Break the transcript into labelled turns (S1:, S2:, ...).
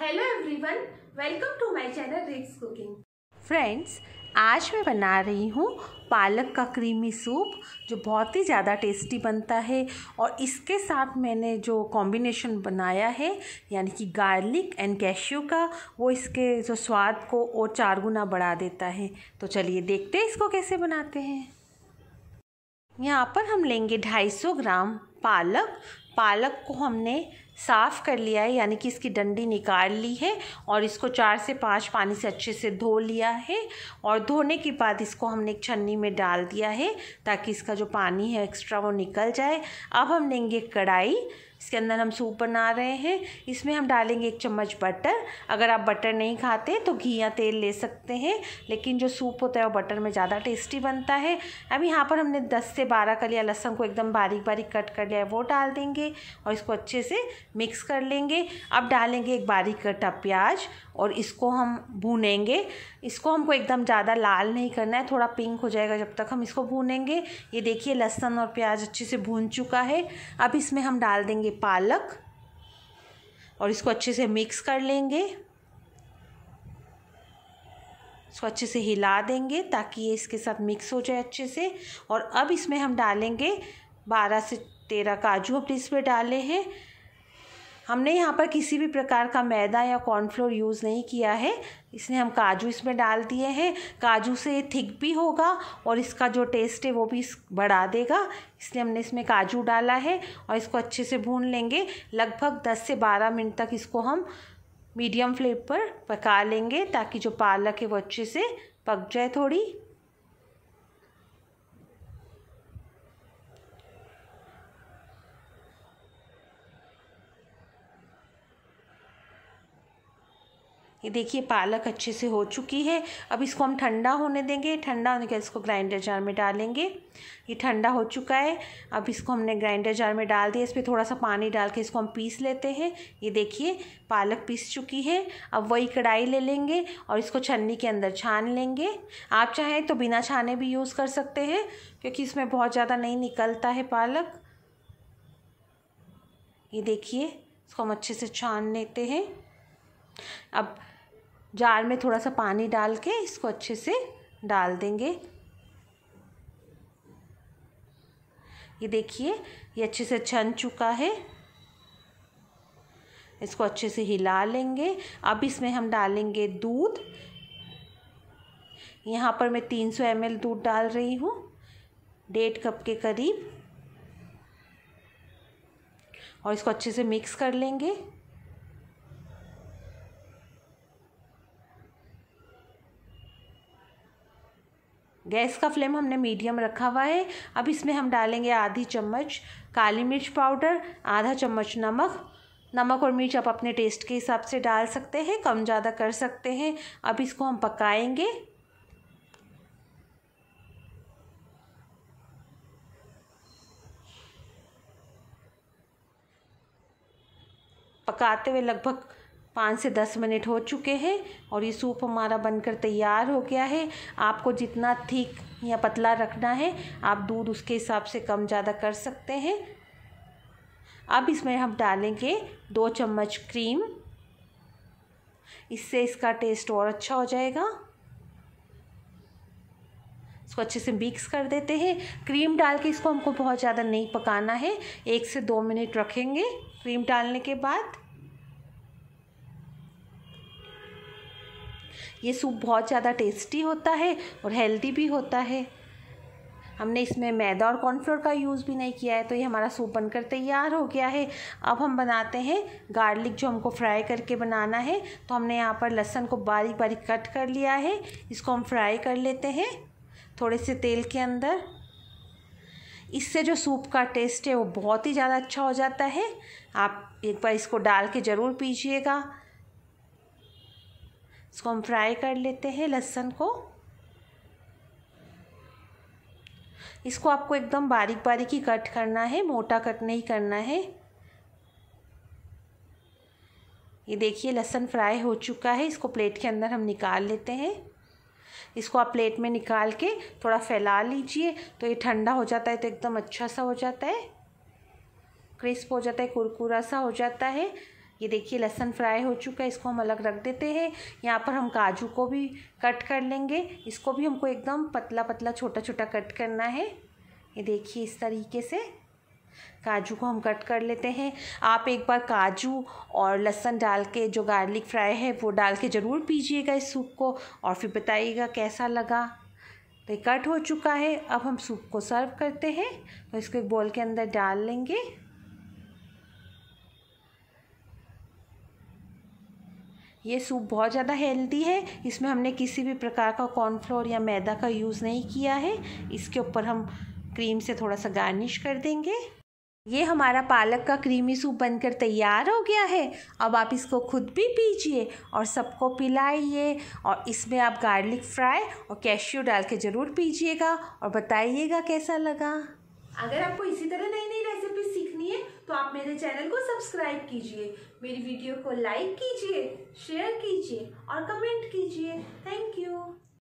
S1: hello everyone welcome to my channel Rix cooking friends आज मैं बना रही हूँ पालक का क्रीमी सूप जो बहुत ही ज़्यादा टेस्टी बनता है और इसके साथ मैंने जो कॉम्बिनेशन बनाया है यानी कि गार्लिक एंड कैश्यू का वो इसके जो स्वाद को और चार गुना बढ़ा देता है तो चलिए देखते हैं इसको कैसे बनाते हैं यहाँ पर हम लेंगे 250 ग्राम पालक पालक को हमने साफ़ कर लिया है यानी कि इसकी डंडी निकाल ली है और इसको चार से पाँच पानी से अच्छे से धो लिया है और धोने के बाद इसको हमने एक छन्नी में डाल दिया है ताकि इसका जो पानी है एक्स्ट्रा वो निकल जाए अब हम लेंगे कढ़ाई इसके अंदर हम सूप बना रहे हैं इसमें हम डालेंगे एक चम्मच बटर अगर आप बटर नहीं खाते तो घी या तेल ले सकते हैं लेकिन जो सूप होता है वो बटर में ज़्यादा टेस्टी बनता है अब यहाँ पर हमने दस से बारह कलिया लिया लहसन को एकदम बारीक बारीक कट कर लिया है वो डाल देंगे और इसको अच्छे से मिक्स कर लेंगे अब डालेंगे एक बारीक कटा प्याज और इसको हम भूनेंगे इसको हमको एकदम ज़्यादा लाल नहीं करना है थोड़ा पिंक हो जाएगा जब तक हम इसको भूनेंगे ये देखिए लहसुन और प्याज अच्छे से भून चुका है अब इसमें हम डाल देंगे पालक और इसको अच्छे से मिक्स कर लेंगे इसको अच्छे से हिला देंगे ताकि ये इसके साथ मिक्स हो जाए अच्छे से और अब इसमें हम डालेंगे बारह से तेरह काजू अपने इसमें डाले हैं हमने यहाँ पर किसी भी प्रकार का मैदा या कॉर्नफ्लोर यूज़ नहीं किया है इसलिए हम काजू इसमें डाल दिए हैं काजू से थिक भी होगा और इसका जो टेस्ट है वो भी बढ़ा देगा इसलिए हमने इसमें काजू डाला है और इसको अच्छे से भून लेंगे लगभग दस से बारह मिनट तक इसको हम मीडियम फ्लेम पर पका लेंगे ताकि जो पालक है वो अच्छे से पक जाए थोड़ी ये देखिए पालक अच्छे से हो चुकी है अब इसको हम ठंडा होने देंगे ठंडा होने के बाद इसको ग्राइंडर जार में डालेंगे ये ठंडा हो चुका है अब इसको हमने ग्राइंडर जार में डाल दिया इस पर थोड़ा सा पानी डाल के इसको हम पीस लेते हैं ये देखिए पालक पीस चुकी है अब वही कढ़ाई ले लेंगे और इसको छन्नी के अंदर छान लेंगे आप चाहें तो बिना छाने भी यूज़ कर सकते हैं क्योंकि इसमें बहुत ज़्यादा नहीं निकलता है पालक ये देखिए इसको हम अच्छे से छान लेते हैं अब जार में थोड़ा सा पानी डाल के इसको अच्छे से डाल देंगे ये देखिए ये अच्छे से छन चुका है इसको अच्छे से हिला लेंगे अब इसमें हम डालेंगे दूध यहाँ पर मैं 300 सौ दूध डाल रही हूँ डेढ़ कप के करीब और इसको अच्छे से मिक्स कर लेंगे गैस का फ्लेम हमने मीडियम रखा हुआ है अब इसमें हम डालेंगे आधी चम्मच काली मिर्च पाउडर आधा चम्मच नमक नमक और मिर्च आप अपने टेस्ट के हिसाब से डाल सकते हैं कम ज़्यादा कर सकते हैं अब इसको हम पकाएंगे पकाते हुए लगभग पाँच से दस मिनट हो चुके हैं और ये सूप हमारा बनकर तैयार हो गया है आपको जितना ठीक या पतला रखना है आप दूध उसके हिसाब से कम ज़्यादा कर सकते हैं अब इसमें हम डालेंगे दो चम्मच क्रीम इससे इसका टेस्ट और अच्छा हो जाएगा इसको अच्छे से मिक्स कर देते हैं क्रीम डाल के इसको हमको बहुत ज़्यादा नहीं पकाना है एक से दो मिनट रखेंगे क्रीम डालने के बाद ये सूप बहुत ज़्यादा टेस्टी होता है और हेल्दी भी होता है हमने इसमें मैदा और कॉर्नफ्लोर का यूज़ भी नहीं किया है तो ये हमारा सूप बनकर तैयार हो गया है अब हम बनाते हैं गार्लिक जो हमको फ्राई करके बनाना है तो हमने यहाँ पर लहसन को बारीक बारीक कट कर लिया है इसको हम फ्राई कर लेते हैं थोड़े से तेल के अंदर इससे जो सूप का टेस्ट है वो बहुत ही ज़्यादा अच्छा हो जाता है आप एक बार इसको डाल के ज़रूर पीजिएगा इसको हम फ्राई कर लेते हैं लहसुन को इसको आपको एकदम बारीक बारीक ही कट करना है मोटा कट नहीं करना है ये देखिए लहसुन फ्राई हो चुका है इसको प्लेट के अंदर हम निकाल लेते हैं इसको आप प्लेट में निकाल के थोड़ा फैला लीजिए तो ये ठंडा हो जाता है तो एकदम अच्छा सा हो जाता है क्रिस्प हो जाता है कुरकुरा सा हो जाता है ये देखिए लहसन फ्राई हो चुका है इसको हम अलग रख देते हैं यहाँ पर हम काजू को भी कट कर लेंगे इसको भी हमको एकदम पतला पतला छोटा छोटा कट करना है ये देखिए इस तरीके से काजू को हम कट कर लेते हैं आप एक बार काजू और लहसन डाल के जो गार्लिक फ्राई है वो डाल के ज़रूर पीजिएगा इस सूप को और फिर बताइएगा कैसा लगा तो कट हो चुका है अब हम सूप को सर्व करते हैं तो इसको एक बॉल के अंदर डाल लेंगे ये सूप बहुत ज़्यादा हेल्दी है इसमें हमने किसी भी प्रकार का कॉर्नफ्लोर या मैदा का यूज़ नहीं किया है इसके ऊपर हम क्रीम से थोड़ा सा गार्निश कर देंगे ये हमारा पालक का क्रीमी सूप बनकर तैयार हो गया है अब आप इसको खुद भी पीजिए और सबको पिलाइए और इसमें आप गार्लिक फ्राई और कैशियो डाल के ज़रूर पीजिएगा और बताइएगा कैसा लगा अगर आपको इसी तरह नई नई लिए तो आप मेरे चैनल को सब्सक्राइब कीजिए मेरी वीडियो को लाइक कीजिए शेयर कीजिए और कमेंट कीजिए थैंक यू